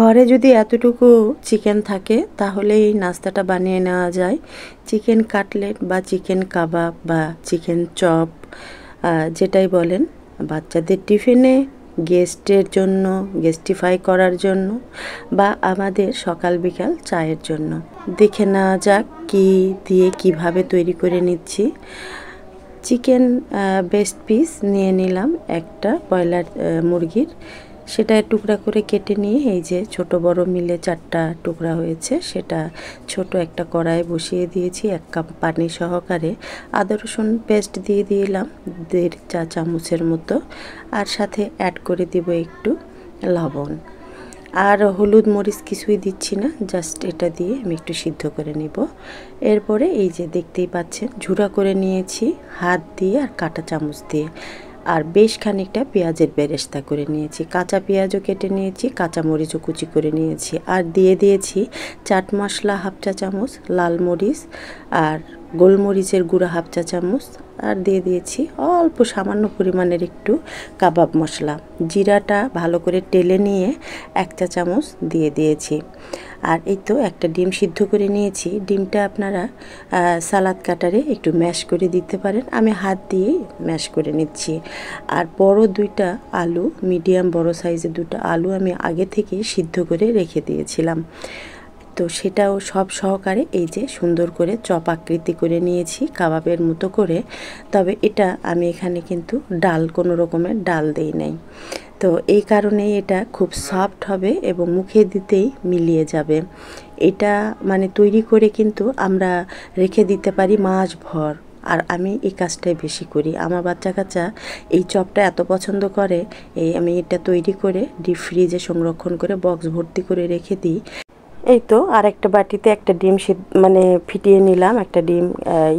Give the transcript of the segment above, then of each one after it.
ঘরে যদি এতটুকু চিকেন থাকে তাহলে এই নাস্তাটা বানিয়ে নেওয়া যায় চিকেন কাটলেট বা চিকেন কাবাব বা চিকেন চপ যেটাই বলেন বাচ্চাদের টিফিনে গেস্টের জন্য গেস্টিফাই করার জন্য বা আমাদের সকাল বিকাল চায়ের জন্য দেখে নেওয়া যাক কি দিয়ে কিভাবে তৈরি করে নিচ্ছি চিকেন বেস্ট পিস নিয়ে নিলাম একটা ব্রয়লার মুরগির সেটা টুকরা করে কেটে নিয়ে এই যে ছোট বড় মিলে চারটা টুকরা হয়েছে সেটা ছোট একটা কড়ায় বসিয়ে দিয়েছি এক কাপ পানি সহকারে আদা রসুন পেস্ট দিয়ে দিলাম দেড় চা চামচের মতো আর সাথে অ্যাড করে দিব একটু লবণ আর হলুদ মরিচ কিছুই দিচ্ছি না জাস্ট এটা দিয়ে আমি একটু সিদ্ধ করে নিব এরপরে এই যে দেখতেই পাচ্ছেন ঝুড়া করে নিয়েছি হাত দিয়ে আর কাটা চামচ দিয়ে আর বেশ খানিকটা পেঁয়াজের বেরেস্তা করে নিয়েছি কাঁচা পেঁয়াজও কেটে নিয়েছি কাঁচা মরিচও কুচি করে নিয়েছি আর দিয়ে দিয়েছি চাট মশলা হাফ চা চামচ লাল মরিচ আর গোলমরিচের গুঁড়া হাফ চা চামচ আর দিয়ে দিয়েছি অল্প সামান্য পরিমাণের একটু কাবাব মশলা জিরাটা ভালো করে টেলে নিয়ে এক চা চামচ দিয়ে দিয়েছি আর এই তো একটা ডিম সিদ্ধ করে নিয়েছি ডিমটা আপনারা সালাদ কাটারে একটু ম্যাশ করে দিতে পারেন আমি হাত দিয়েই ম্যাশ করে নিচ্ছি আর বড় দুইটা আলু মিডিয়াম বড় সাইজের দুটো আলু আমি আগে থেকে সিদ্ধ করে রেখে দিয়েছিলাম তো সেটাও সব সহকারে এই যে সুন্দর করে চপ আকৃতি করে নিয়েছি কাবাবের মতো করে তবে এটা আমি এখানে কিন্তু ডাল কোনো রকমের ডাল দেই নাই তো এই কারণেই এটা খুব সফট হবে এবং মুখে দিতেই মিলিয়ে যাবে এটা মানে তৈরি করে কিন্তু আমরা রেখে দিতে পারি মাছ ভর আর আমি এই কাজটাই বেশি করি আমার বাচ্চা কাচ্চা এই চপটা এত পছন্দ করে এই আমি এটা তৈরি করে ডিপ ফ্রিজে সংরক্ষণ করে বক্স ভর্তি করে রেখে দিই এই তো আর একটা বাটিতে একটা ডিম মানে ফিটিয়ে নিলাম একটা ডিম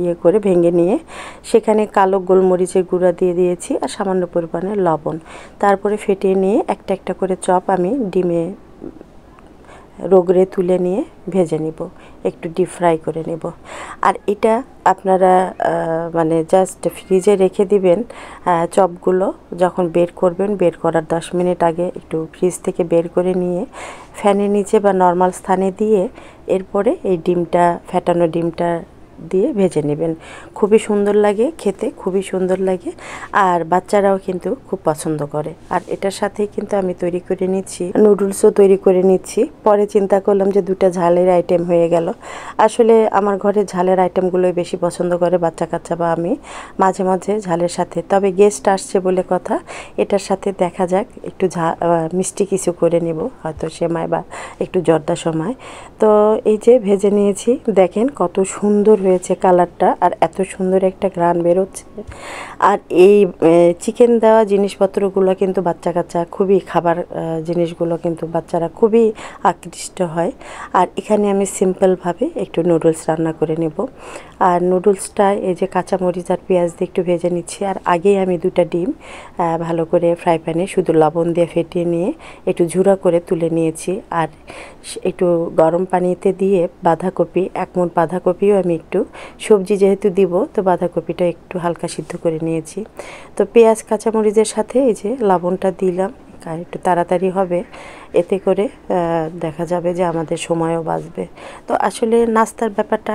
ইয়ে করে ভেঙে নিয়ে সেখানে কালো গোলমরিচের গুঁড়া দিয়ে দিয়েছি আর সামান্য পরিমাণে লবণ তারপরে ফেটিয়ে নিয়ে একটা একটা করে চপ আমি ডিমে রোগরে তুলে নিয়ে ভেজে নিব একটু ডিপ ফ্রাই করে নেব আর এটা আপনারা মানে জাস্ট ফ্রিজে রেখে দিবেন চপগুলো যখন বের করবেন বের করার 10 মিনিট আগে একটু ফ্রিজ থেকে বের করে নিয়ে ফ্যানের নিচে বা নর্মাল স্থানে দিয়ে এরপরে এই ডিমটা ফ্যাটানো ডিমটা দিয়ে ভেজে নেবেন খুবই সুন্দর লাগে খেতে খুবই সুন্দর লাগে আর বাচ্চারাও কিন্তু খুব পছন্দ করে আর এটার সাথেই কিন্তু আমি তৈরি করে নিচ্ছি নুডলসও তৈরি করে নিচ্ছি পরে চিন্তা করলাম যে দুটা ঝালের আইটেম হয়ে গেল আসলে আমার ঘরে ঝালের আইটেমগুলোই বেশি পছন্দ করে বাচ্চা কাচ্চা বা আমি মাঝে মাঝে ঝালের সাথে তবে গেস্ট আসছে বলে কথা এটার সাথে দেখা যাক একটু ঝা মিষ্টি কিছু করে নেব হয়তো মায় বা একটু জর্দা সময় তো এই যে ভেজে নিয়েছি দেখেন কত সুন্দর হয়ে হয়েছে কালারটা আর এত সুন্দর একটা ঘ্রাণ বেরোচ্ছে আর এই চিকেন দেওয়া জিনিসপত্রগুলো কিন্তু বাচ্চা কাচ্চা খুবই খাবার জিনিসগুলো কিন্তু বাচ্চারা খুবই আকৃষ্ট হয় আর এখানে আমি সিম্পলভাবে একটু নুডলস রান্না করে নেব আর নুডলসটা এই যে কাঁচামরিচ আর পেঁয়াজ দিয়ে একটু ভেজে নিচ্ছি আর আগেই আমি দুটা ডিম ভালো করে ফ্রাই প্যানে শুধু লবণ দিয়ে ফেটিয়ে নিয়ে একটু ঝুড়া করে তুলে নিয়েছি আর একটু গরম পানিতে দিয়ে বাঁধাকপি এক মন বাঁধাকপিও আমি একটু একটু সবজি যেহেতু দিব তো বাঁধাকপিটা একটু হালকা সিদ্ধ করে নিয়েছি তো পেঁয়াজ কাঁচামরিচের সাথে এই যে লাবণটা দিলাম একটু তাড়াতাড়ি হবে এতে করে দেখা যাবে যে আমাদের সময়ও বাঁচবে তো আসলে নাস্তার ব্যাপারটা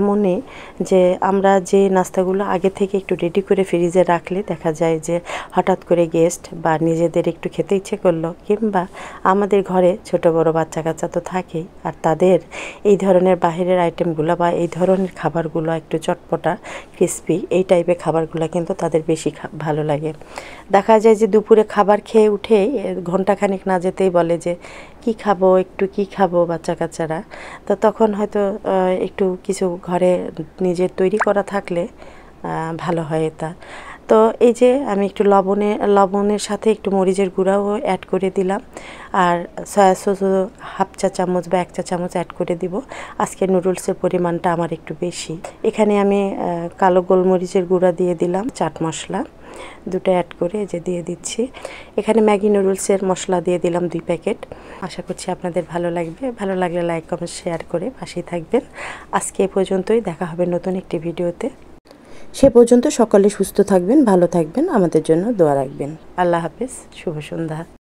এমনই যে আমরা যে নাস্তাগুলো আগে থেকে একটু রেডি করে ফ্রিজে রাখলে দেখা যায় যে হঠাৎ করে গেস্ট বা নিজেদের একটু খেতে ইচ্ছে করলো কিংবা আমাদের ঘরে ছোট বড় বাচ্চা কাচ্চা তো থাকেই আর তাদের এই ধরনের বাহিরের আইটেমগুলো বা এই ধরনের খাবারগুলো একটু চটপটা ক্রিসপি এই টাইপের খাবারগুলো কিন্তু তাদের বেশি ভালো লাগে দেখা যায় যে দুপুরে খাবার খেয়ে উঠে ঘন্টাখানেক না যেতেই বলে বলে যে কি খাবো একটু কি খাবো বাচ্চা কাচ্চারা তো তখন হয়তো একটু কিছু ঘরে নিজের তৈরি করা থাকলে ভালো হয় এটা তো এই যে আমি একটু লবণে লবণের সাথে একটু মরিচের গুঁড়াও অ্যাড করে দিলাম আর সয়া সস হাফ চা চামচ বা এক চা চামচ অ্যাড করে দিব আজকে নুডলসের পরিমাণটা আমার একটু বেশি এখানে আমি কালো গোলমরিচের গুঁড়া দিয়ে দিলাম চাট মশলা দুটো অ্যাড করে যে দিয়ে দিচ্ছি এখানে ম্যাগি নুডলসের মশলা দিয়ে দিলাম দুই প্যাকেট আশা করছি আপনাদের ভালো লাগবে ভালো লাগলে লাইক কমেন্ট শেয়ার করে পাশেই থাকবেন আজকে এ পর্যন্তই দেখা হবে নতুন একটি ভিডিওতে সে পর্যন্ত সকলে সুস্থ থাকবেন ভালো থাকবেন আমাদের জন্য দোয়া রাখবেন আল্লাহ হাফেজ শুভ সন্ধ্যা